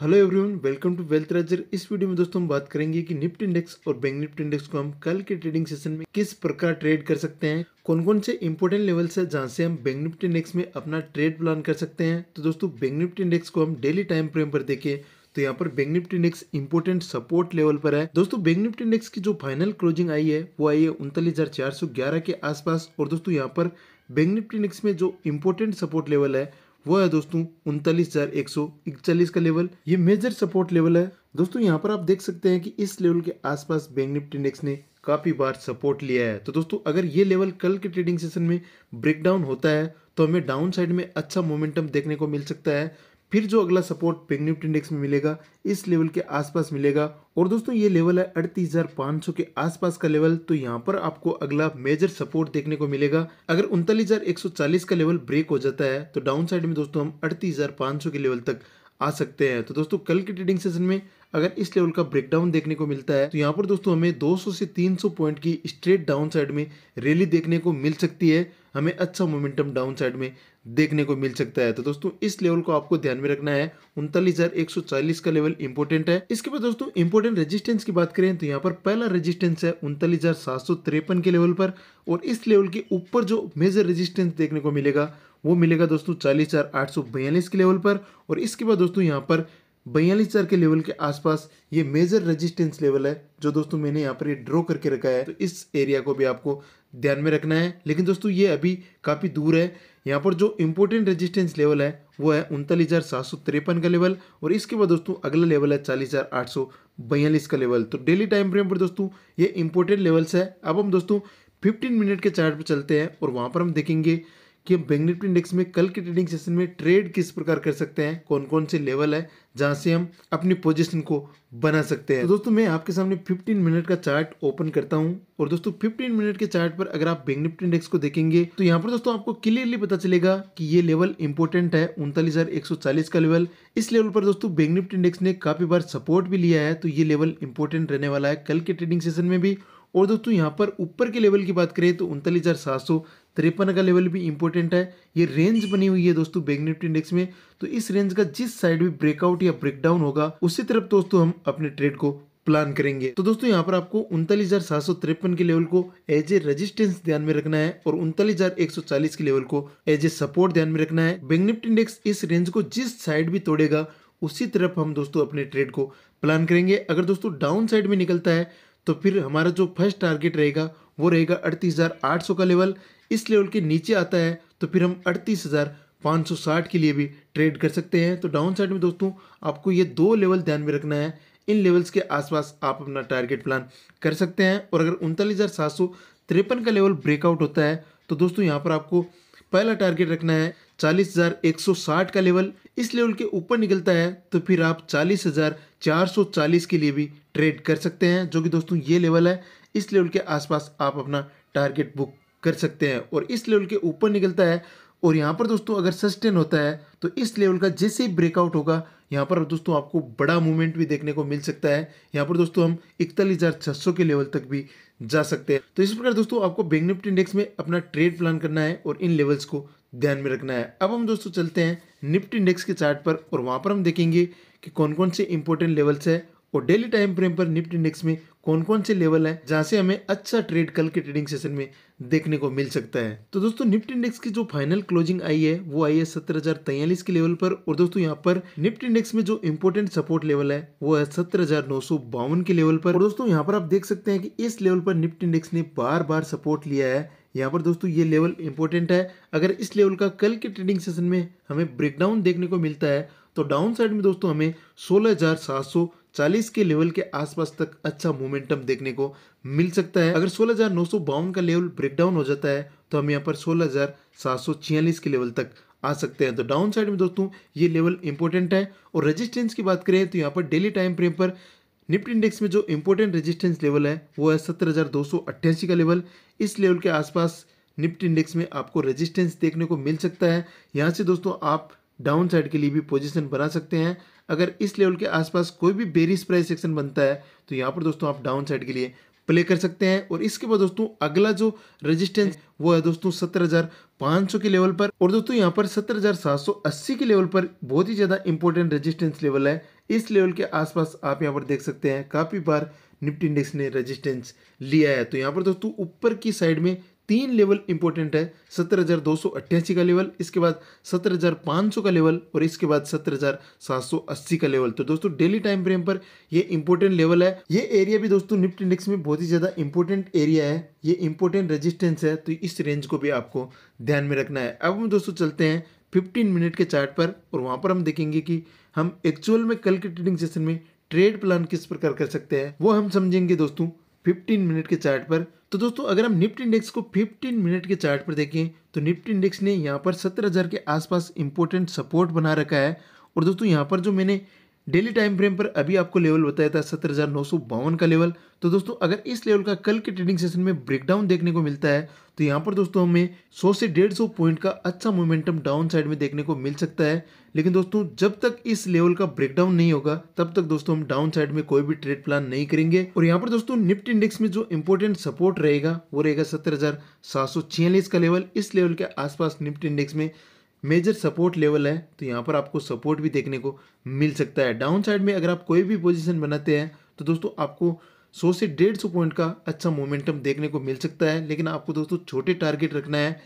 hello everyone welcome to wealth राजर इस video में दोस्तों हम बात करेंगे कि निफ्ट इंडेक्स और बैंक निफ्ट इंडेक्स को हम कल के ट्रेडिंग सेशन में किस प्रकार ट्रेड कर सकते हैं कौन कौन से इंपॉर्टेंट लेवल्स है जहां से हम बैंक निफ्ट इंडेक्स में अपना ट्रेड प्लान कर सकते हैं तो दोस्तों बैंक निफ्ट इंडेक्स को हम डेली टाइम फ्रेम पर देखें तो यहाँ पर bank Nifty index important support level पर है दोस्तों बैंक निफ्टी इंडेक्स की जो फाइनल क्लोजिंग आई है वो आई है उनतालीस के आसपास और दोस्तों यहाँ पर बैंक निफ्टी इंडेक्स में जो इम्पोर्टेंट सपोर्ट लेवल है वो है दोस्तों उनतालीस हज़ार एक सौ का लेवल ये मेजर सपोर्ट लेवल है दोस्तों यहाँ पर आप देख सकते हैं कि इस लेवल के आसपास बैंक निफ्टी इंडेक्स ने काफ़ी बार सपोर्ट लिया है तो दोस्तों अगर ये लेवल कल के ट्रेडिंग सेशन में ब्रेकडाउन होता है तो हमें डाउन साइड में अच्छा मोमेंटम देखने को मिल सकता है फिर जो अगला सपोर्ट पिंग निफ्टी इंडेक्स में मिलेगा इस लेवल के आसपास मिलेगा और दोस्तों ये लेवल है अड़तीस के आसपास का लेवल तो यहाँ पर आपको अगला मेजर सपोर्ट देखने को मिलेगा अगर उनतालीस का लेवल ब्रेक हो जाता है तो डाउन साइड में दोस्तों हम अड़तीस के लेवल तक आ सकते हैं तो दोस्तों कल के ट्रेडिंग सेशन में अगर इस लेवल का ब्रेकडाउन देखने को मिलता है तो यहाँ पर दोस्तों हमें 200 से 300 पॉइंट की स्ट्रेट डाउन साइड में रैली देखने को मिल सकती है हमें अच्छा मोमेंटम डाउन साइड में देखने को मिल सकता है तो दोस्तों इस लेवल को आपको ध्यान में रखना है उनतालीस का लेवल इंपोर्टेंट है इसके बाद दोस्तों इंपोर्टेंट रेजिस्टेंस की बात करें तो यहाँ पर पहला रेजिस्टेंस है उनतालीस के लेवल पर और इस लेवल के ऊपर जो मेजर रेजिस्टेंस देखने को मिलेगा वो मिलेगा दोस्तों चालीस के लेवल पर और इसके बाद दोस्तों यहाँ पर बयालीस चार के लेवल के आसपास ये मेजर रेजिस्टेंस लेवल है जो दोस्तों मैंने यहाँ पर ये ड्रॉ करके रखा है तो इस एरिया को भी आपको ध्यान में रखना है लेकिन दोस्तों ये अभी काफ़ी दूर है यहाँ पर जो इम्पोर्टेंट रेजिस्टेंस लेवल है वो है उनतालीस हज़ार सात सौ तिरपन का लेवल और इसके बाद दोस्तों अगला लेवल है चालीस हज़ार आठ सौ बयालीस का लेवल तो डेली टाइम फ्रेम पर दोस्तों ये इम्पोर्टेंट लेवल्स है अब हम दोस्तों फिफ्टीन मिनट के चार्ट पर चलते हैं और वहाँ पर हम देखेंगे कि हम बैंक निफ्टी इंडेक्स में कल के ट्रेडिंग सेशन में ट्रेड किस प्रकार कर सकते हैं कौन कौन से लेवल है जहाँ से हम अपनी पोजीशन को बना सकते हैं तो दोस्तों मैं आपके सामने 15 मिनट का चार्ट ओपन करता हूं और दोस्तों 15 मिनट के चार्ट पर अगर आप बैंक निफ्टी इंडेक्स को देखेंगे तो यहाँ पर दोस्तों आपको क्लियरली पता चलेगा कि ये लेवल इंपॉर्टेंट है उनतालीस का लेवल इस लेवल पर दोस्तों बैंक निफ्टी इंडेक्स ने काफी बार सपोर्ट भी लिया है तो ये लेवल इंपॉर्टेंट रहने वाला है कल के ट्रेडिंग सेशन में भी और दोस्तों यहाँ पर ऊपर के लेवल की बात करें तो उनतालीस तिरपन का लेवल भी इंपॉर्टेंट है ये रेंज बनी हुई है दोस्तों बैंक निफ्टी इंडेक्स में तो इस रेंज का जिस साइड भी ब्रेकआउट या ब्रेकडाउन होगा उसी तरफ दोस्तों हम अपने ट्रेड को प्लान करेंगे तो दोस्तों यहाँ पर आपको उनतालीस हजार सात सौ तिरपन के लेवल को एज ए रेजिस्टेंस ध्यान में रखना है और उनतालीस हजार एक सौ चालीस के लेवल को एज ए सपोर्ट ध्यान में रखना है बैंक निफ्टी इंडेक्स इस रेंज को जिस साइड भी तोड़ेगा उसी तरफ हम दोस्तों अपने ट्रेड को प्लान करेंगे अगर दोस्तों डाउन साइड में निकलता है तो फिर हमारा जो फर्स्ट टारगेट रहेगा वो रहेगा अड़तीस हज़ार आठ सौ का लेवल इस लेवल के नीचे आता है तो फिर हम अड़तीस हज़ार साठ के लिए भी ट्रेड कर सकते हैं तो डाउन साइड में दोस्तों आपको ये दो लेवल ध्यान में रखना है इन लेवल्स के आसपास आप अपना टारगेट प्लान कर सकते हैं और अगर उनतालीस का लेवल ब्रेकआउट होता है तो दोस्तों यहाँ पर आपको पहला टारगेट रखना है 40,160 का लेवल इस लेवल के ऊपर निकलता है तो फिर आप 40,440 के लिए भी ट्रेड कर सकते हैं जो कि दोस्तों ये लेवल है इस लेवल के आसपास आप अपना टारगेट बुक कर सकते हैं और इस लेवल के ऊपर निकलता है और यहाँ पर दोस्तों अगर सस्टेन होता है तो इस लेवल का जैसे ही ब्रेकआउट होगा यहाँ पर दोस्तों आपको बड़ा मूवमेंट भी देखने को मिल सकता है यहाँ पर दोस्तों हम इकतालीस हज़ार छः सौ के लेवल तक भी जा सकते हैं तो इस प्रकार दोस्तों आपको बैंक निफ्टी इंडेक्स में अपना ट्रेड प्लान करना है और इन लेवल्स को ध्यान में रखना है अब हम दोस्तों चलते हैं निफ्टी इंडेक्स के चार्ट पर और वहाँ पर हम देखेंगे कि कौन कौन से इंपॉर्टेंट लेवल्स है और डेली टाइम फ्रेम पर निफ्टी इंडेक्स में कौन कौन से लेवल है जहाँ से हमें अच्छा ट्रेड कल के ट्रेडिंग सेशन में देखने को मिल सकता है तो दोस्तों निफ्टी इंडेक्स की जो फाइनल क्लोजिंग आई है वो आई है सत्रह के लेवल पर और दोस्तों यहाँ पर निफ्टी इंडेक्स में जो इम्पोर्टेंट सपोर्ट लेवल है वो है सत्रह के लेवल पर और दोस्तों यहाँ पर आप देख सकते हैं कि इस लेवल पर निफ्टी इंडेक्स ने बार बार सपोर्ट लिया है यहाँ पर दोस्तों ये लेवल इम्पोर्टेंट है अगर इस लेवल का कल के ट्रेडिंग सेशन में हमें ब्रेकडाउन देखने को मिलता है तो डाउन साइड में दोस्तों हमें सोलह हजार सात सौ चालीस के लेवल के आसपास तक अच्छा मोमेंटम देखने को मिल सकता है अगर सोलह हजार नौ सौ बावन का लेवल ब्रेकडाउन हो जाता है तो हम यहाँ पर सोलह हजार सात सौ छियालीस के लेवल तक आ सकते हैं तो डाउन साइड में दोस्तों ये लेवल इंपॉर्टेंट है और रेजिस्टेंस की बात करें तो यहाँ पर डेली टाइम फ्रेम पर निफ्ट इंडेक्स में जो इंपॉर्टेंट रेजिस्टेंस लेवल है वो है सत्तर हज़ार दो सौ अट्ठासी का लेवल इस लेवल के आसपास निफ्ट इंडेक्स में आपको रेजिस्टेंस देखने को मिल सकता है यहाँ से दोस्तों आप डाउन साइड के लिए भी पोजिशन बना सकते हैं अगर इस लेवल के आसपास कोई भी बेरिस प्राइस सेक्शन बनता है तो यहाँ पर दोस्तों आप डाउन साइड के लिए प्ले कर सकते हैं और इसके बाद दोस्तों अगला जो रेजिस्टेंस वो है दोस्तों सत्तर हज़ार पाँच सौ के लेवल पर और दोस्तों यहाँ पर सत्तर हज़ार सात सौ अस्सी के लेवल पर बहुत ही ज़्यादा इंपॉर्टेंट रेजिस्टेंस लेवल है इस लेवल के आसपास आप यहाँ पर देख सकते हैं काफ़ी बार निफ्टी इंडेक्स ने रेजिस्टेंस लिया है तो यहाँ पर दोस्तों ऊपर की साइड में तीन लेवल इंपॉर्टेंट है सत्रह हज़ार दो सौ अट्ठासी का लेवल इसके बाद सत्रह हज़ार पाँच सौ का लेवल और इसके बाद सत्रह हज़ार सात सौ अस्सी का लेवल तो दोस्तों डेली टाइम फ्रेम पर ये इंपॉर्टेंट लेवल है ये एरिया भी दोस्तों निफ्ट इंडेक्स में बहुत ही ज़्यादा इंपॉर्टेंट एरिया है ये इंपॉर्टेंट रेजिस्टेंस है तो इस रेंज को भी आपको ध्यान में रखना है अब हम दोस्तों चलते हैं फिफ्टीन मिनट के चार्ट पर और वहाँ पर हम देखेंगे कि हम एक्चुअल में कल के ट्रेडिंग सेशन में ट्रेड प्लान किस प्रकार कर सकते हैं वो हम समझेंगे दोस्तों फिफ्टीन मिनट के चार्ट पर तो दोस्तों अगर हम निफ्ट इंडेक्स को 15 मिनट के चार्ट पर देखें तो निफ्ट इंडेक्स ने यहाँ पर 17,000 के आसपास इम्पोर्टेंट सपोर्ट बना रखा है और दोस्तों यहाँ पर जो मैंने डेली टाइम फ्रेम पर अभी आपको लेवल बताया था सत्तर हज़ार नौ सौ बावन का लेवल तो दोस्तों अगर इस लेवल का कल के ट्रेडिंग सेशन में ब्रेकडाउन देखने को मिलता है तो यहाँ पर दोस्तों हमें 100 से 150 पॉइंट का अच्छा मोमेंटम डाउन साइड में देखने को मिल सकता है लेकिन दोस्तों जब तक इस लेवल का ब्रेकडाउन नहीं होगा तब तक दोस्तों हम डाउन साइड में कोई भी ट्रेड प्लान नहीं करेंगे और यहाँ पर दोस्तों निफ्ट इंडेक्स में जो इंपॉर्टेंट सपोर्ट रहेगा वो रहेगा सत्तर का लेवल इस लेवल के आसपास निफ्ट इंडेक्स में मेजर सपोर्ट लेवल है तो यहाँ पर आपको सपोर्ट भी देखने को मिल सकता है डाउन साइड में अगर आप कोई भी पोजीशन बनाते हैं तो दोस्तों आपको 100 से डेढ़ सौ पॉइंट का अच्छा मोमेंटम देखने को मिल सकता है लेकिन आपको दोस्तों छोटे टारगेट रखना है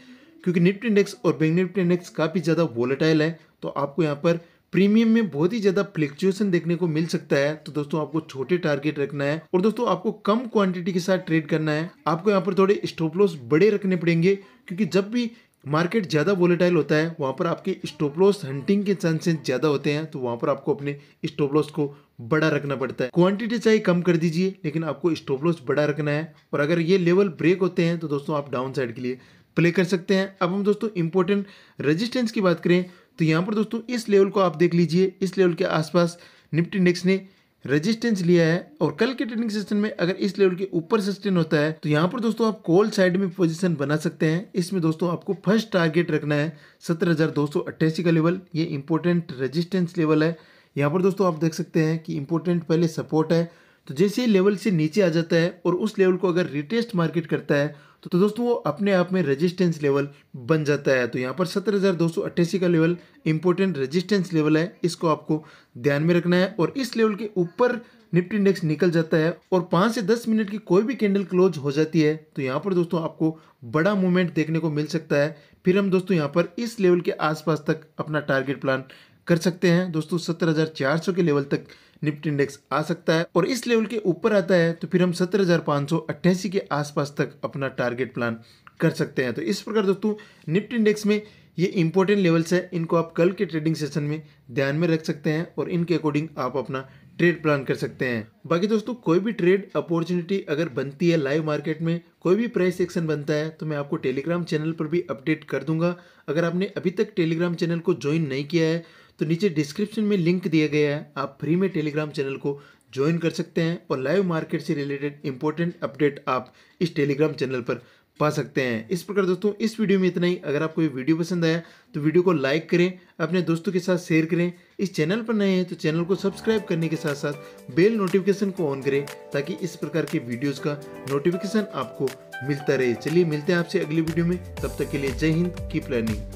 क्योंकि निफ्ट इंडेक्स और बैंक निफ्ट इंडेक्स काफ़ी ज़्यादा वॉलेटाइल है तो आपको यहाँ पर प्रीमियम में बहुत ही ज़्यादा फ्लिक्चुएसन देखने को मिल सकता है तो दोस्तों आपको छोटे टारगेट रखना है और दोस्तों आपको कम क्वांटिटी के साथ ट्रेड करना है आपको यहाँ पर थोड़े स्टॉप लॉस बड़े रखने पड़ेंगे क्योंकि जब भी मार्केट ज़्यादा वोलेटाइल होता है वहाँ पर आपके स्टोपलॉस हंटिंग के चांसेस ज़्यादा होते हैं तो वहाँ पर आपको अपने स्टोपलॉस को बड़ा रखना पड़ता है क्वांटिटी चाहे कम कर दीजिए लेकिन आपको स्टोपलॉस बड़ा रखना है और अगर ये लेवल ब्रेक होते हैं तो दोस्तों आप डाउन साइड के लिए प्ले कर सकते हैं अब हम दोस्तों इंपॉर्टेंट रजिस्टेंस की बात करें तो यहाँ पर दोस्तों इस लेवल को आप देख लीजिए इस लेवल के आसपास निफ्टी इंडेक्स ने रेजिस्टेंस लिया है और कल के ट्रेडिंग सेशन में अगर इस लेवल के ऊपर सस्टेन होता है तो यहाँ पर दोस्तों आप कॉल साइड में पोजीशन बना सकते हैं इसमें दोस्तों आपको फर्स्ट टारगेट रखना है सत्रह का लेवल ये इंपॉर्टेंट रेजिस्टेंस लेवल है यहाँ पर दोस्तों आप देख सकते हैं कि इंपॉर्टेंट पहले सपोर्ट है तो जैसे लेवल से नीचे आ जाता है और उस लेवल को अगर रिटेस्ट मार्केट करता है तो, तो दोस्तों वो अपने आप में रेजिस्टेंस लेवल बन जाता है तो यहाँ पर सत्रह हज़ार दो सौ अट्ठासी का लेवल इंपॉर्टेंट रेजिस्टेंस लेवल है इसको आपको ध्यान में रखना है और इस लेवल के ऊपर निफ्टी इंडेक्स निकल जाता है और पाँच से दस मिनट की कोई भी कैंडल क्लोज हो जाती है तो यहाँ पर दोस्तों आपको बड़ा मूवमेंट देखने को मिल सकता है फिर हम दोस्तों यहाँ पर इस लेवल के आसपास तक अपना टारगेट प्लान कर सकते हैं दोस्तों सत्तर हज़ार चार सौ के लेवल तक निफ्टी इंडेक्स आ सकता है और इस लेवल के ऊपर आता है तो फिर हम सत्रह के आसपास तक अपना टारगेट प्लान कर सकते हैं तो इस प्रकार दोस्तों निफ्टी इंडेक्स में ये इंपॉर्टेंट लेवल्स है इनको आप कल के ट्रेडिंग सेशन में ध्यान में रख सकते हैं और इनके अकॉर्डिंग आप अपना ट्रेड प्लान कर सकते हैं बाकी दोस्तों कोई भी ट्रेड अपॉर्चुनिटी अगर बनती है लाइव मार्केट में कोई भी प्राइस एक्शन बनता है तो मैं आपको टेलीग्राम चैनल पर भी अपडेट कर दूंगा अगर आपने अभी तक टेलीग्राम चैनल को ज्वाइन नहीं किया है तो नीचे डिस्क्रिप्शन में लिंक दिया गया है आप फ्री में टेलीग्राम चैनल को ज्वाइन कर सकते हैं और लाइव मार्केट से रिलेटेड इंपॉर्टेंट अपडेट आप इस टेलीग्राम चैनल पर पा सकते हैं इस प्रकार दोस्तों इस वीडियो में इतना ही अगर आपको ये वीडियो पसंद आया तो वीडियो को लाइक करें अपने दोस्तों के साथ शेयर करें इस चैनल पर नए हैं तो चैनल को सब्सक्राइब करने के साथ साथ बेल नोटिफिकेशन को ऑन करें ताकि इस प्रकार के वीडियोज़ का नोटिफिकेशन आपको मिलता रहे चलिए मिलते हैं आपसे अगली वीडियो में तब तक के लिए जय हिंद कीप लर्निंग